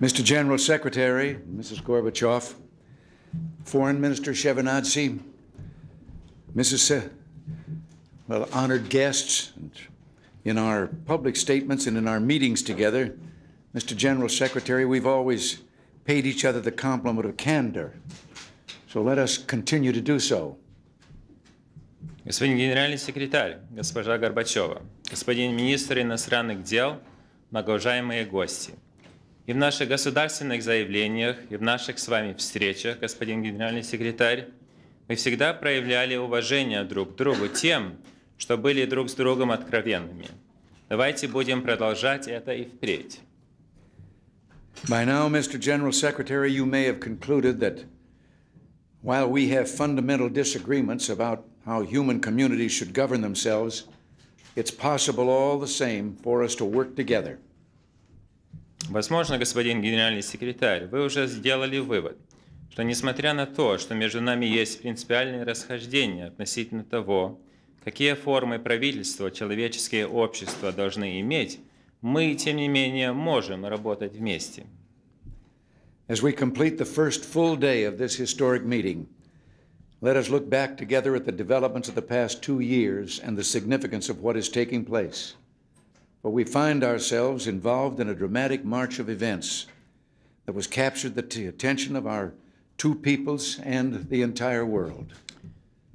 Mr. General Secretary, Mrs. Gorbachev, Foreign Minister Shevardnadze, Mrs. Uh, well, honored guests, and in our public statements and in our meetings together, Mr. General Secretary, we've always paid each other the compliment of candor. So let us continue to do so. Господин генеральный секретарь, госпожа Горбачева, господин министр иностранных дел, многоуважаемые гости. И в наших государственных заявлениях, и в наших с вами встречах, господин генеральный секретарь, мы всегда проявляли уважение друг к другу тем, что были друг с другом откровенными. Давайте будем продолжать это и впредь. By now, Mr. General Secretary, you may have concluded that while we have fundamental disagreements about how human communities should govern themselves, It's possible all the same for us to work together. Возможно, господин генеральный секретарь, вы уже сделали вывод, что несмотря на то, что между нами есть принципиальные расхождения относительно того, какие формы правительства человеческие общества должны иметь, мы, тем не менее, можем работать вместе. As we complete the first full day of this historic meeting, Let us look back together at the developments of the past two years and the significance of what is taking place. For we find ourselves involved in a dramatic march of events that was captured the attention of our two peoples and the entire world.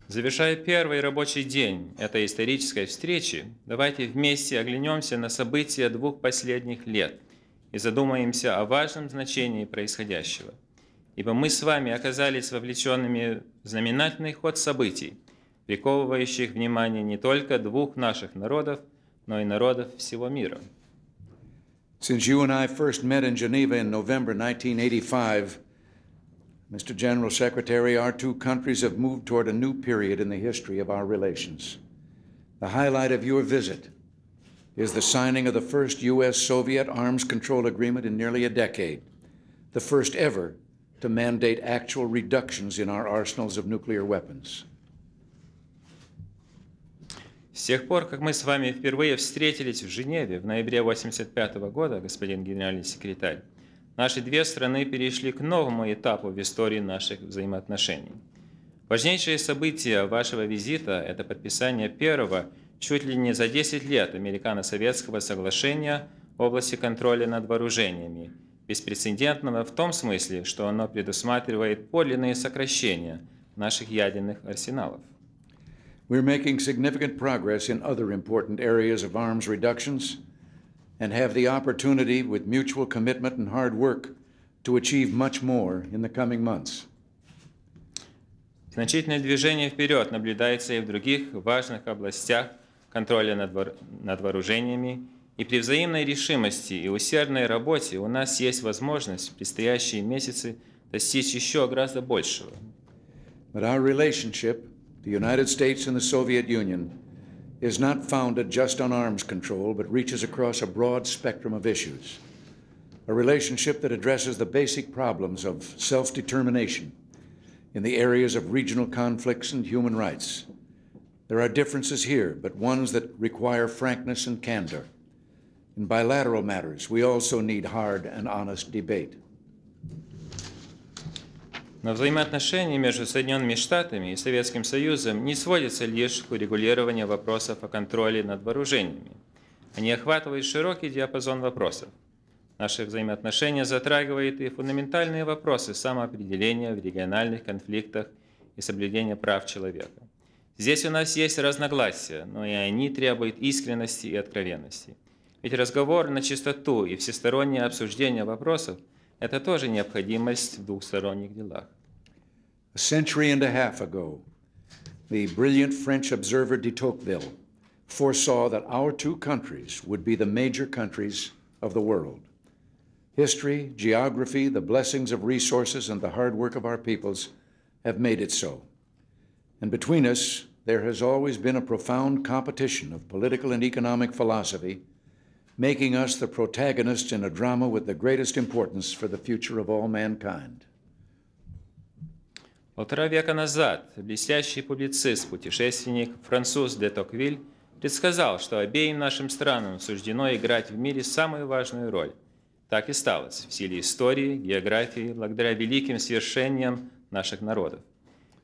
Завершая первый рабочий день этой исторической встречи, давайте вместе оглянемся на события двух последних лет и задумаемся о важном значении происходящего – ибо мы с вами оказались вовлеченными в знаменательный ход событий, приковывающих внимание не только двух наших народов, но и народов всего мира. Since you and I first met in Geneva in November 1985, Mr. General Secretary, our two countries have moved toward a new period in the history of our relations. The highlight of your visit is the signing of the first U.S. Soviet arms control agreement in nearly a decade, the first ever to mandate actual reductions in our arsenals of nuclear weapons. С тех пор, как мы с вами впервые встретились в Женеве в ноябре 1985 года, господин генеральный секретарь, наши две страны перешли к новому этапу в истории наших взаимоотношений. Важнейшее событие вашего визита – это подписание первого, чуть ли не за 10 лет, Американо-Советского соглашения в области контроля над вооружениями – беспрецедентного в том смысле, что оно предусматривает подлинные сокращения наших ядерных арсеналов. We're making significant progress in other important areas of arms reductions and have the opportunity, with mutual commitment and hard work, to achieve much more in the coming months. Значительное движение вперед наблюдается и в других важных областях контроля над, вооружениями И при взаимной решимости и усердной работе у нас есть возможность в предстоящие месяцы достичь еще гораздо большего. But our relationship, the United States and the Soviet Union, is not founded just on arms control, but reaches across a broad spectrum of issues. A relationship that addresses the basic problems of self determination in the areas of regional conflicts and human rights. There are differences here, but ones that require frankness and candor. In bilateral matters, we also need hard and honest debate. Но взаимоотношения между Соединенными Штатами и Советским Союзом не сводятся лишь к урегулированию вопросов о контроле над вооружениями. Они охватывают широкий диапазон вопросов. Наши взаимоотношения затрагивают и фундаментальные вопросы самоопределения в региональных конфликтах и соблюдения прав человека. Здесь у нас есть разногласия, но и они требуют искренности и откровенности – Ведь разговор на чистоту и всестороннее обсуждение вопросов – это тоже необходимость в двухсторонних делах. A century and a half ago, the brilliant French observer de Tocqueville foresaw that our two countries would be the major countries of the world. History, geography, the blessings of resources, and the hard work of our peoples have made it so. And between us, there has always been a profound competition of political and economic philosophy – making us the protagonists in a drama with the greatest importance for the future of all mankind. Полтора века назад блестящий публицист, путешественник француз де Токвиль предсказал, что обеим нашим странам суждено играть в мире самую важную роль. Так и сталось в силе истории, географии, благодаря великим свершениям наших народов.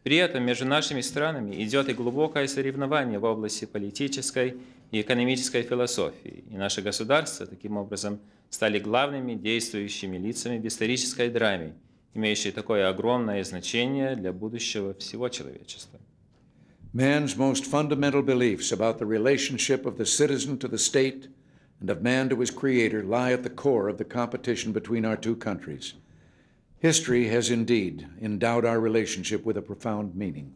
При этом между нашими странами идет и глубокое соревнование в области политической и экономической философии. И наше государство таким образом стали главными действующими лицами в исторической драме, имеющей такое огромное значение для будущего всего человечества. Man's most fundamental beliefs about the relationship of the citizen to the state and of man to his creator lie at the core of the competition between our two countries. History has indeed endowed our relationship with a profound meaning.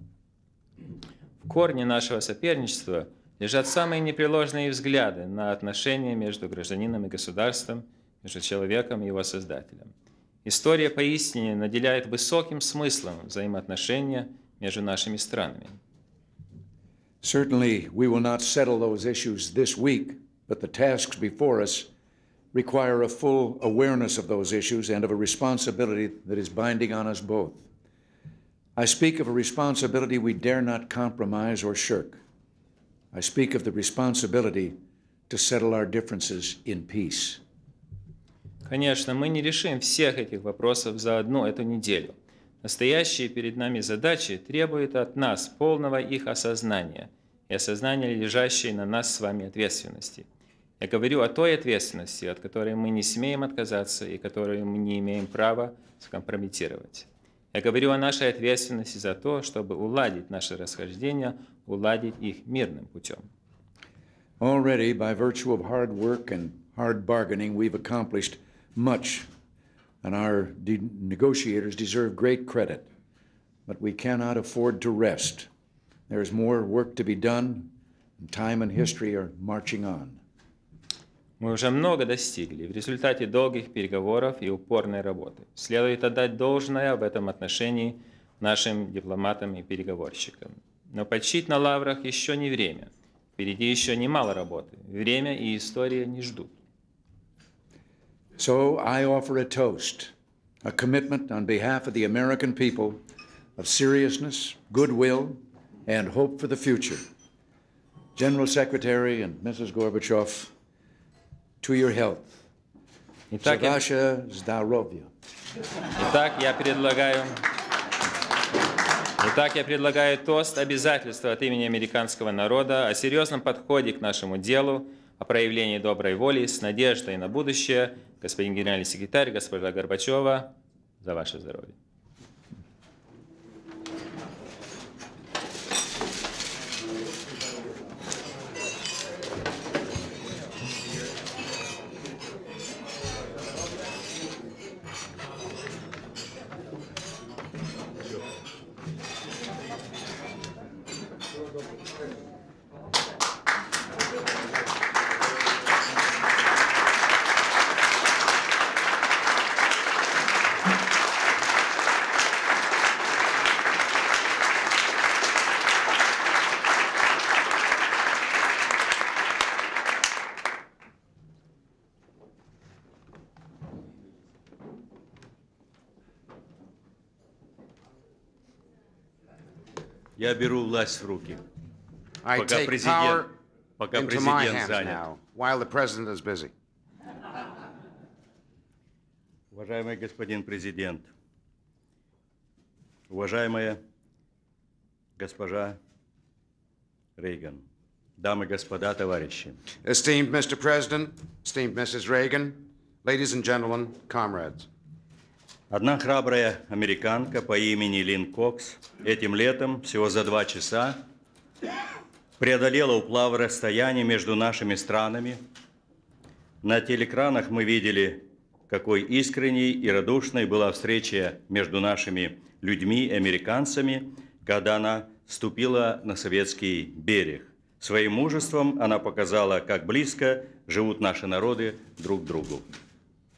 В корне нашего соперничества – лежат самые непреложные взгляды на отношения между гражданином и государством, между человеком и его создателем. История поистине наделяет высоким смыслом взаимоотношения между нашими странами. Certainly, we will not settle those issues this week, but the tasks before us require a full awareness of those issues and of a responsibility that is binding on us both. I speak of a responsibility we dare not compromise or shirk. I speak of the responsibility to settle our differences in peace. Конечно, мы не решим всех этих вопросов за одну эту неделю. Настоящие перед нами задачи требуют от нас полного их осознания и осознания лежащей на нас с вами ответственности. Я говорю о той ответственности, от которой мы не смеем отказаться и которую мы не имеем права скомпрометировать. Я говорю о нашей ответственности за то, чтобы уладить наши расхождения, уладить их мирным путем. Already, by virtue of hard work and hard bargaining, we've accomplished much, and our negotiators deserve great credit. But we cannot afford to rest. There is more work to be done, and time and history are marching on. Мы уже много достигли в результате долгих переговоров и упорной работы. Следует отдать должное в этом отношении нашим дипломатам и переговорщикам. Но почить на лаврах еще не время. Впереди еще немало работы. Время и история не ждут. So I offer a toast, a commitment on behalf of the American people of seriousness, goodwill, and hope for the future. General Secretary and Mrs. Gorbachev, to your health. Итак, ваше здоровье. Итак, я предлагаю... Итак, я предлагаю тост обязательства от имени американского народа о серьезном подходе к нашему делу, о проявлении доброй воли с надеждой на будущее. Господин генеральный секретарь, госпожа Горбачева, за ваше здоровье. Я беру власть в руки. I пока take президент, power пока into my hands занят. now, while the president is busy. Уважаемый господин президент, уважаемая госпожа Рейган, дамы и господа, товарищи. Esteemed Mr. President, esteemed Mrs. Reagan, ladies and gentlemen, comrades. Одна храбрая американка по имени Лин Кокс этим летом всего за два часа преодолела уплав расстояние между нашими странами. На телекранах мы видели, какой искренней и радушной была встреча между нашими людьми американцами, когда она ступила на советский берег. Своим мужеством она показала, как близко живут наши народы друг к другу.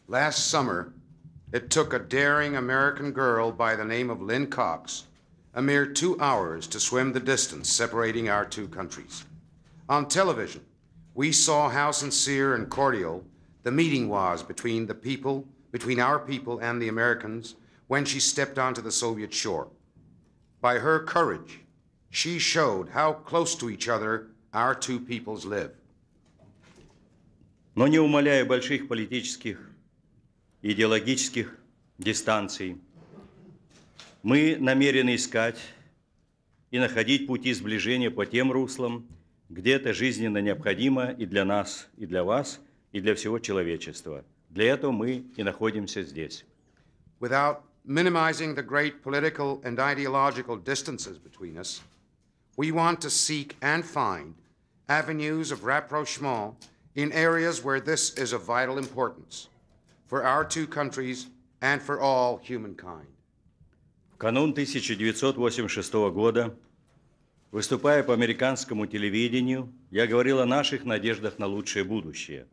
Last summer, It took a daring American girl by the name of Lynn Cox a mere two hours to swim the distance separating our two countries. On television, we saw how sincere and cordial the meeting was between the people, between our people and the Americans when she stepped onto the Soviet shore. By her courage, she showed how close to each other our two peoples live. Но не умаляя больших политических идеологических дистанций. Мы намерены искать и находить пути сближения по тем руслам, где это жизненно необходимо и для нас, и для вас, и для всего человечества. Для этого мы и находимся здесь. Without minimizing the great political and ideological distances between us, we want to seek and find avenues of rapprochement in areas where this is of vital importance for our two countries and for all humankind. В канун 1986 года, выступая по американскому телевидению, я говорил о наших надеждах на лучшее будущее.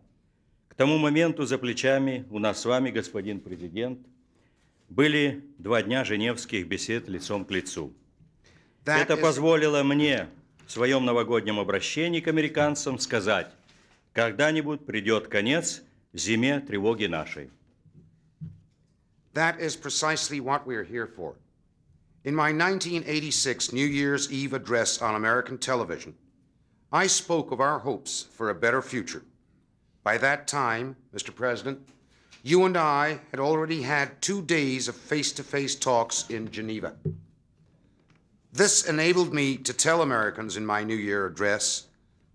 К тому моменту за плечами у нас с вами, господин президент, были два дня женевских бесед лицом к лицу. That Это is... позволило мне в своем новогоднем обращении к американцам сказать, когда-нибудь придет конец – зиме тревоги нашей. That is precisely what we're here for. In my 1986 New Year's Eve address on American television, I spoke of our hopes for a better future. By that time, Mr. President, you and I had already had two days of face to face talks in Geneva. This enabled me to tell Americans in my New Year address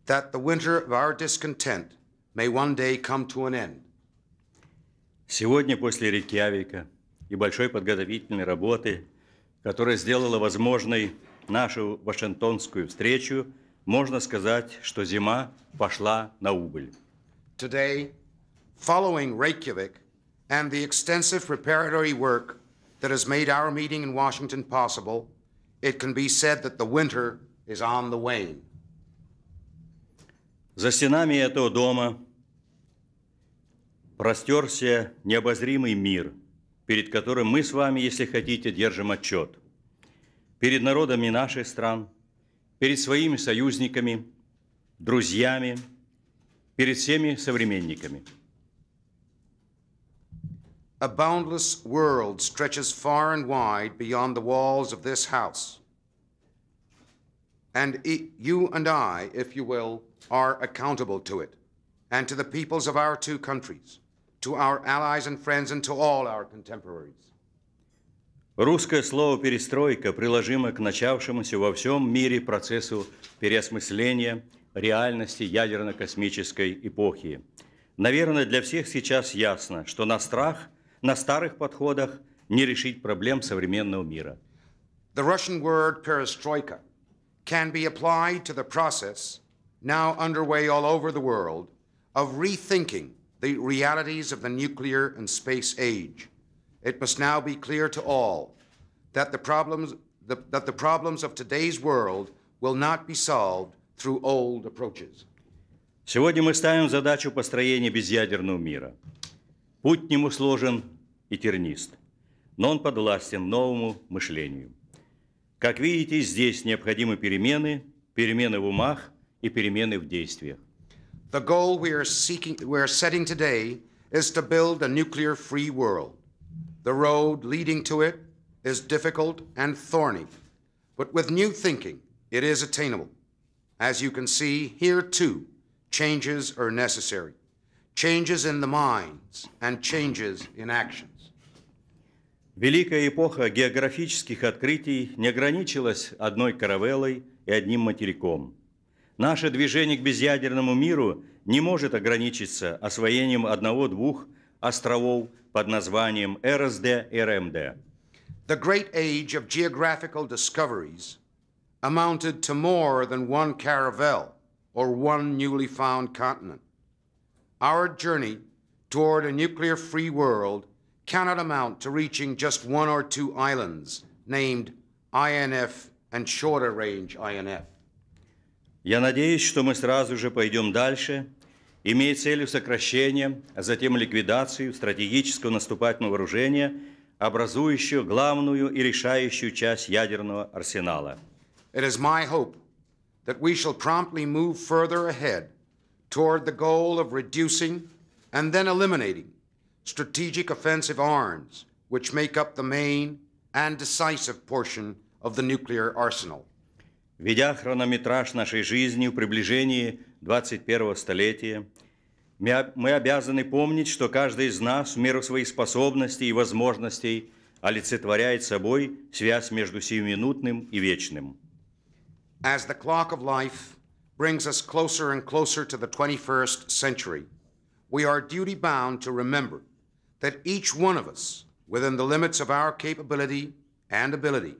that the winter of our discontent may one day come to an end. Сегодня после Рейкьявика и большой подготовительной работы, которая сделала возможной нашу Вашингтонскую встречу, можно сказать, что зима пошла на убыль. Today, following Reykjavik and the extensive preparatory work that has made our meeting in Washington possible, it can be said that the winter is on the wane. За стенами этого дома простерся необозримый мир, перед которым мы с вами, если хотите, держим отчет. Перед народами наших стран, перед своими союзниками, друзьями, перед всеми современниками. A boundless world stretches far and wide beyond the walls of this house. And you and I, if you will, are accountable to it, and to the peoples of our two countries, to our allies and friends, and to all our contemporaries. Русское слово «перестройка» приложимо к начавшемуся во всем мире процессу переосмысления реальности ядерно-космической эпохи. Наверное, для всех сейчас ясно, что на страх, на старых подходах не решить проблем современного мира. The Russian word perestroika – can be applied to the process now underway all over the world of rethinking the realities of the nuclear and space age. It must now be clear to all that the problems, the, that the problems of today's world will not be solved through old approaches. Сегодня мы ставим задачу построения безъядерного мира. Путь к нему сложен и тернист, но он подвластен новому мышлению. Как видите, здесь необходимы перемены, перемены в умах и перемены в действиях. The goal we are seeking we are setting today is to build a nuclear free world. The road leading to it is difficult and thorny, but with new thinking, it is attainable. As you can see, here too, changes are necessary. Changes in the minds and changes in action. Великая эпоха географических открытий не ограничилась одной каравеллой и одним материком. Наше движение к безъядерному миру не может ограничиться освоением одного-двух островов под названием РСД и РМД. The great age of geographical discoveries amounted to more than one caravel or one newly found continent. Our journey toward a nuclear-free world cannot amount to reaching just one or two islands named INF and shorter range INF. Я надеюсь, что мы сразу же пойдем дальше, имея целью сокращения, а затем ликвидацию стратегического наступательного вооружения, образующего главную и решающую часть ядерного арсенала. It is my hope that we shall promptly move further ahead toward the goal of reducing and then eliminating strategic offensive arms, which make up the main and decisive portion of the nuclear arsenal. Ведя хронометраж нашей жизни в приближении 21-го столетия, мы обязаны помнить, что каждый из нас в меру своих способностей и возможностей олицетворяет собой связь между сиюминутным и вечным. As the clock of life brings us closer and closer to the 21st century, we are duty bound to remember that each one of us, within the limits of our capability and ability,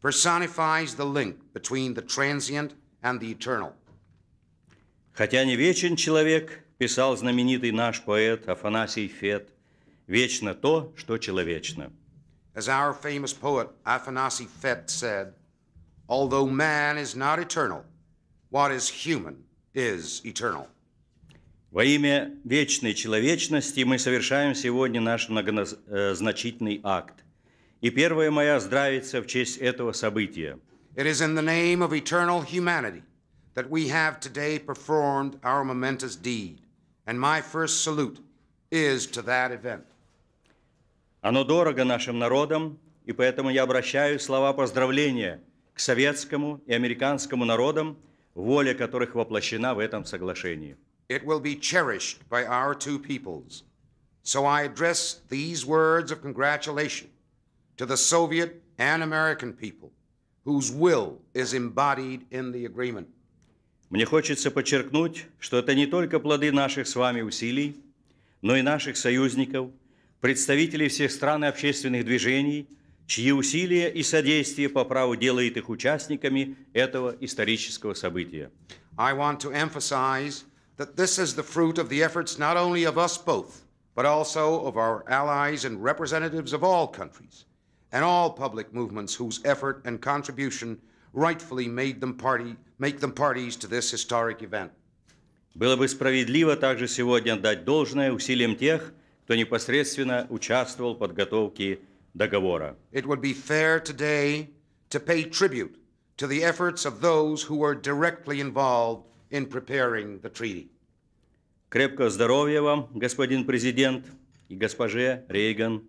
personifies the link between the transient and the eternal. Хотя не вечен человек, писал знаменитый наш поэт Афанасий Фет, вечно то, что человечно. As our famous poet Afanasy Fet said, although man is not eternal, what is human is eternal. Во имя вечной человечности мы совершаем сегодня наш многозначительный э, акт. И первая моя здравица в честь этого события. It is in the name of eternal humanity that we have today performed our momentous deed, and my first salute is to that event. Оно дорого нашим народам, и поэтому я обращаю слова поздравления к советскому и американскому народам, воля которых воплощена в этом соглашении. It will be cherished by our two peoples. So I address these words of congratulation to the Soviet and American people whose will is embodied in the agreement. Мне хочется подчеркнуть, что это не только плоды наших с вами усилий, но и наших союзников, представителей всех стран и общественных движений, чьи усилия и содействие по праву делает их участниками этого исторического события. I want to emphasize that this is the fruit of the efforts not only of us both, but also of our allies and representatives of all countries and all public movements whose effort and contribution rightfully made them party, make them parties to this historic event. Было бы справедливо также сегодня дать должное усилиям тех, кто непосредственно участвовал в подготовке договора. It would be fair today to pay tribute to the efforts of those who were directly involved in preparing the treaty. Крепкого здоровья вам, господин президент и госпоже Рейган.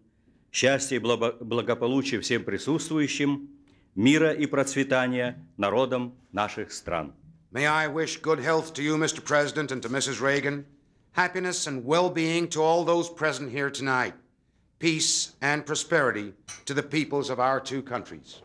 Счастья и благополучия всем присутствующим, мира и процветания народам наших стран. May I wish good health to you, Mr. President, and to Mrs. Reagan, happiness and well-being to all those present here tonight, peace and prosperity to the peoples of our two countries.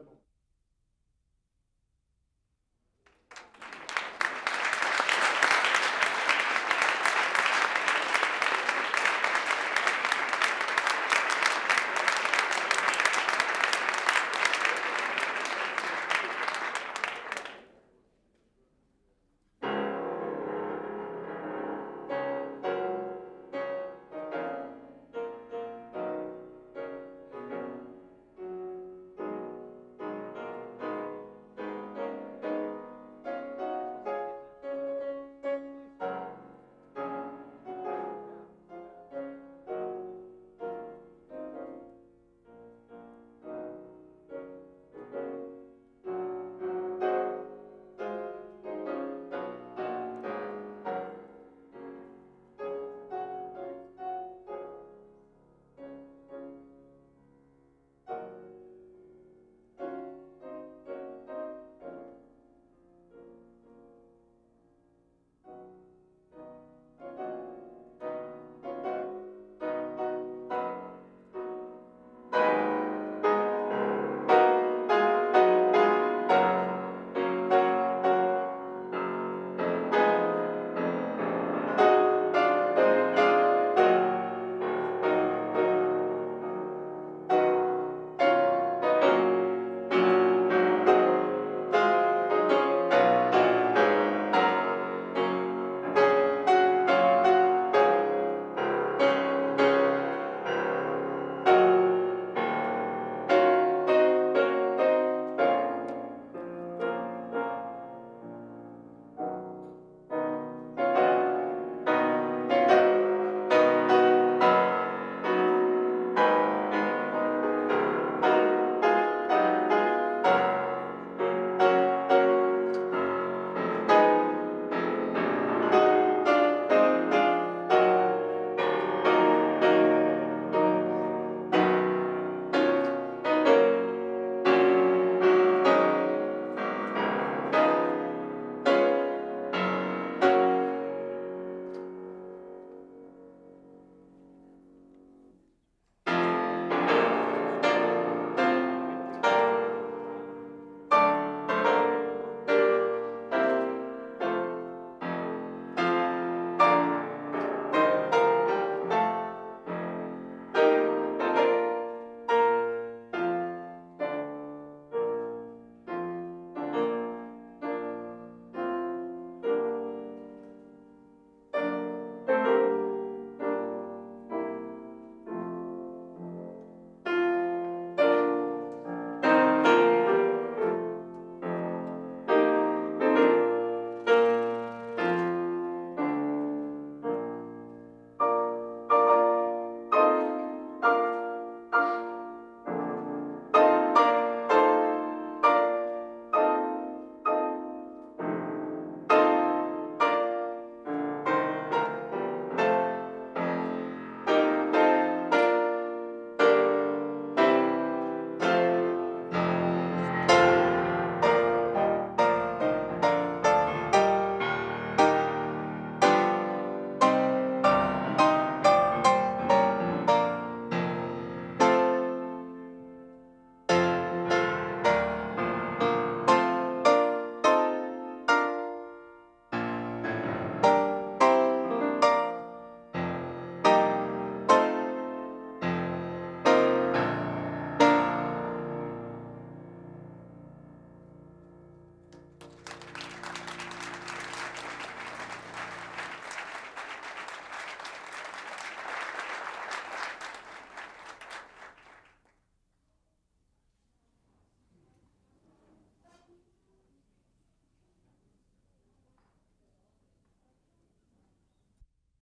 그러니까